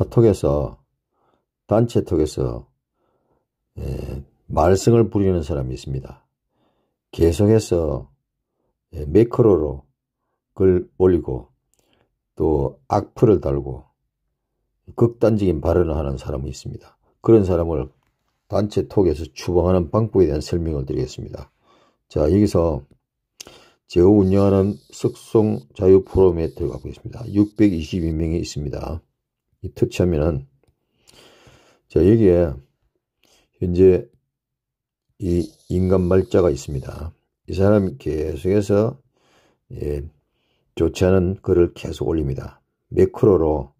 카톡에서 단체톡에서 예, 말썽을 부리는 사람이 있습니다. 계속해서 예, 매크로로 글 올리고 또 악플을 달고 극단적인 발언을 하는 사람이 있습니다. 그런 사람을 단체톡에서 추방하는 방법에 대한 설명을 드리겠습니다. 자 여기서 제가 운영하는 석송 자유 포럼에 들어가고 있습니다. 622명이 있습니다. 이특참면은자 여기에 현재 이 인간 말자가 있습니다. 이 사람이 계속해서 예, 좋지 않은 글을 계속 올립니다. 매크로로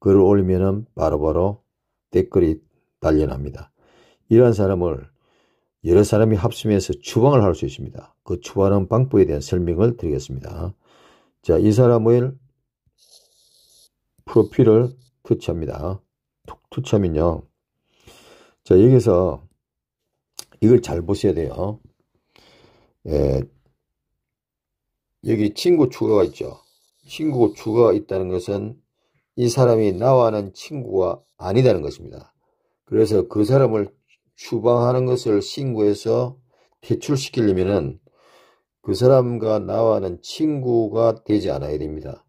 글을 올리면은 바로바로 댓글이 단련합니다. 이러한 사람을 여러 사람이 합심해서 추방을 할 수 있습니다. 그 추방하는 방법에 대한 설명을 드리겠습니다. 자, 이 사람의 프로필을 투첨입니다. 투, 첨은요 자, 여기서 이걸 잘 보셔야 돼요. 예, 여기 친구 추가가 있죠. 친구 추가가 있다는 것은 이 사람이 나와는 친구가 아니다는 것입니다. 그래서 그 사람을 추방하는 것을 신고해서 퇴출시키려면은 그 사람과 나와는 친구가 되지 않아야 됩니다.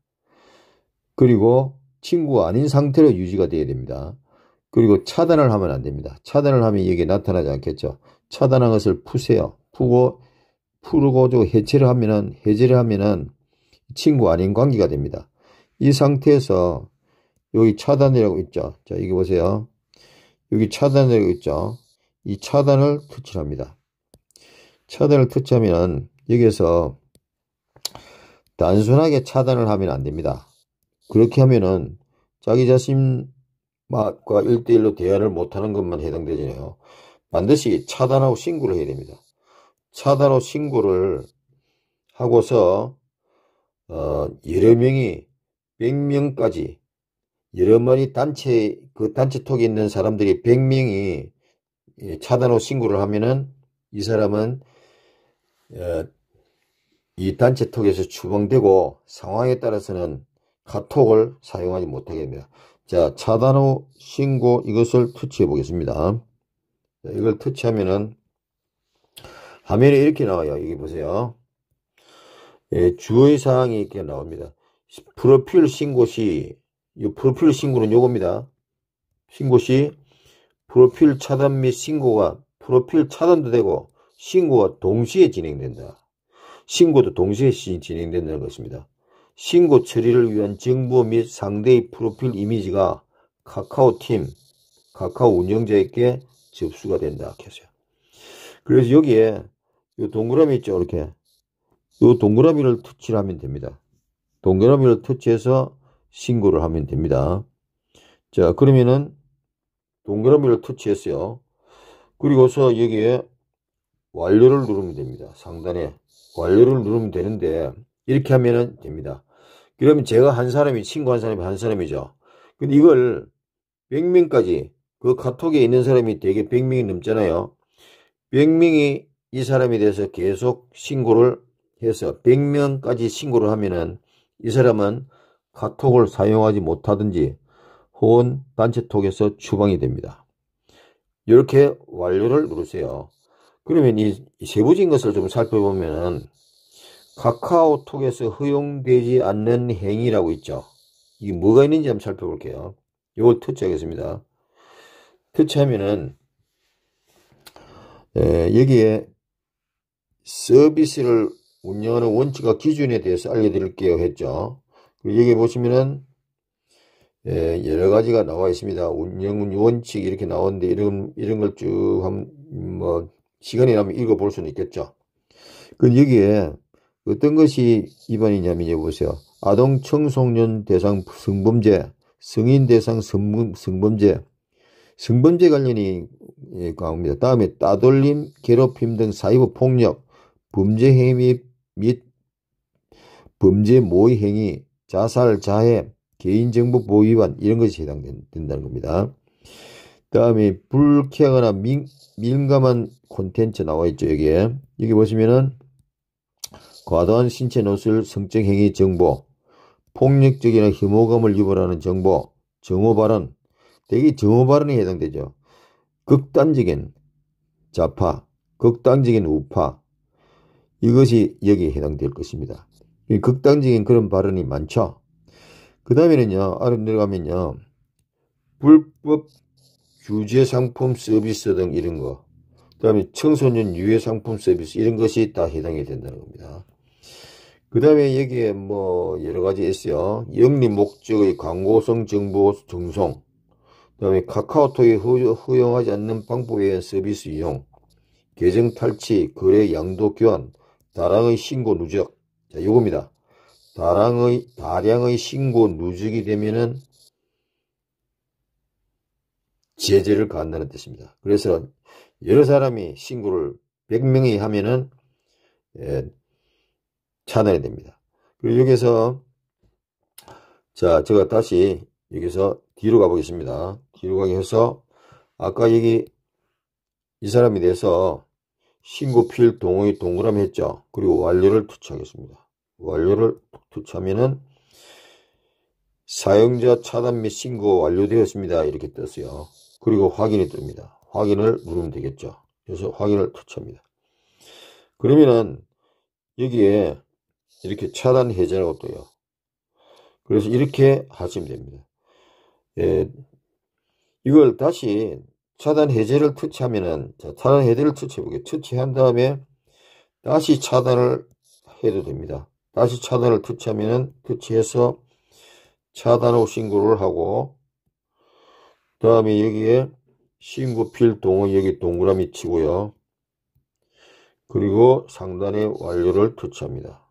그리고 친구가 아닌 상태로 유지가 돼야 됩니다. 그리고 차단을 하면 안 됩니다. 차단을 하면 이게 나타나지 않겠죠. 차단한 것을 푸세요. 푸고 푸르고 저 해체를 하면은 해제를 하면은 친구 아닌 관계가 됩니다. 이 상태에서 여기 차단이라고 있죠. 자, 이게 보세요. 여기 차단이라고 있죠. 이 차단을 터치합니다. 차단을 터치하면 은 여기에서 단순하게 차단을 하면 안 됩니다. 그렇게 하면은 자기 자신과 일대일로 대화를 못하는 것만 해당되잖아요. 반드시 차단하고 신고를 해야 됩니다. 차단하고 신고를 하고서 어, 여러 명이 100명까지 여러 마리 단체 그 단체 톡에 있는 사람들이 100명이 차단호 신고를 하면은 이 사람은 어, 이 단체 톡에서 추방되고 상황에 따라서는 카톡을 사용하지 못하게 됩니다. 자, 차단 후 신고 이것을 터치해 보겠습니다. 이걸 터치하면은 화면에 이렇게 나와요. 여기 보세요. 예, 주의 사항이 이렇게 나옵니다. 프로필 신고 시, 이 프로필 신고는 요겁니다. 신고 시, 프로필 차단 및 신고가, 프로필 차단도 되고, 신고가 동시에 진행된다. 신고도 동시에 진행된다는 것입니다. 신고 처리를 위한 정보 및 상대의 프로필 이미지가 카카오 팀, 카카오 운영자에게 접수가 된다. 켰세요 그래서 여기에 이 동그라미 있죠. 이렇게. 이 동그라미를 터치를 하면 됩니다. 동그라미를 터치해서 신고를 하면 됩니다. 자, 그러면은 동그라미를 터치했어요. 그리고서 여기에 완료를 누르면 됩니다. 상단에 완료를 누르면 되는데 이렇게 하면 됩니다. 그러면 제가 한 사람이 친구 한 사람이 한 사람이죠. 근데 이걸 100명까지 그 카톡에 있는 사람이 되게 100명이 넘잖아요. 100명이 이 사람에 대해서 계속 신고를 해서 100명까지 신고를 하면은 이 사람은 카톡을 사용하지 못하든지 혹은 단체톡에서 추방이 됩니다. 이렇게 완료를 누르세요. 그러면 이 세부적인 것을 좀 살펴보면은 카카오톡에서 허용되지 않는 행위라고 있죠. 이게 뭐가 있는지 한번 살펴볼게요. 이걸 터치하겠습니다. 터치하면은 여기에 서비스를 운영하는 원칙과 기준에 대해서 알려드릴게요 했죠. 여기 보시면은 여러 가지가 나와 있습니다. 운영 원칙 이렇게 나오는데 이런 이런 걸 쭉 한뭐 시간이 나면 읽어볼 수는 있겠죠. 그 여기에 어떤 것이 위반이냐면 여 보세요. 아동 청소년 대상 성범죄, 성인 대상 성범죄, 성범죄 관련이 예, 가옵니다. 다음에 따돌림, 괴롭힘 등 사이버 폭력, 범죄 행위 및 범죄 모의 행위, 자살, 자해, 개인정보 보호 위반 이런 것이 해당된다는 겁니다. 다음에 불쾌하거나 민, 민감한 콘텐츠 나와 있죠 여기에 여기 보시면은 과도한 신체 노출, 성적 행위 정보, 폭력적이나 혐오감을 유발하는 정보, 정오 발언, 대개 정오 발언에 해당되죠. 극단적인 좌파, 극단적인 우파, 이것이 여기에 해당될 것입니다. 극단적인 그런 발언이 많죠. 그 다음에는요, 아래 내려가면요, 불법 규제 상품 서비스 등 이런 거, 그 다음에 청소년 유해 상품 서비스 이런 것이 다 해당이 된다는 겁니다. 그 다음에 여기에 뭐 여러가지 있어요 영리 목적의 광고성 정보 전송 그 다음에 카카오톡에 허용하지 않는 방법에 의한 서비스 이용 계정 탈취 거래 양도 교환 다량의 신고 누적 자 요겁니다 다량의 다량의 신고 누적이 되면은 제재를 가한다는 뜻입니다 그래서 여러 사람이 신고를 100명이 하면은 예, 찾아야 됩니다. 그리고 여기서 자 제가 다시 여기서 뒤로 가보겠습니다. 뒤로 가게 해서 아까 여기 이 사람에 대해서 신고 필 동의 동그라미 했죠. 그리고 완료를 투척하겠습니다. 완료를 투척하면은 사용자 차단 및 신고 완료되었습니다. 이렇게 떴어요. 그리고 확인이 뜹니다. 확인을 누르면 되겠죠. 그래서 확인을 투척합니다. 그러면은 여기에 이렇게 차단해제라고 떠요. 그래서 이렇게 하시면 됩니다. 예, 이걸 다시 차단해제를 터치하면은, 자, 차단해제를 터치해보게 터치한 다음에 다시 차단을 해도 됩니다. 다시 차단을 터치하면은 터치해서 차단후 신고를 하고, 다음에 여기에 신고 필 동호 여기 동그라미 치고요. 그리고 상단에 완료를 터치합니다.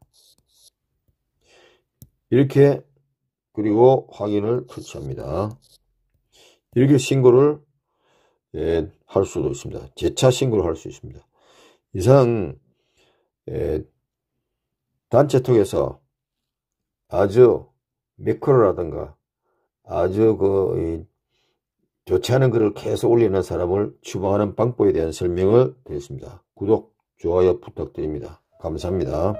이렇게 그리고 확인을 터치합니다. 이렇게 신고를 예, 할 수도 있습니다. 재차 신고를 할 수 있습니다. 이상 예, 단체통해서 아주 매크로라든가 아주 그 좋지 않은 글을 계속 올리는 사람을 추방하는 방법에 대한 설명을 드렸습니다. 구독, 좋아요 부탁드립니다. 감사합니다.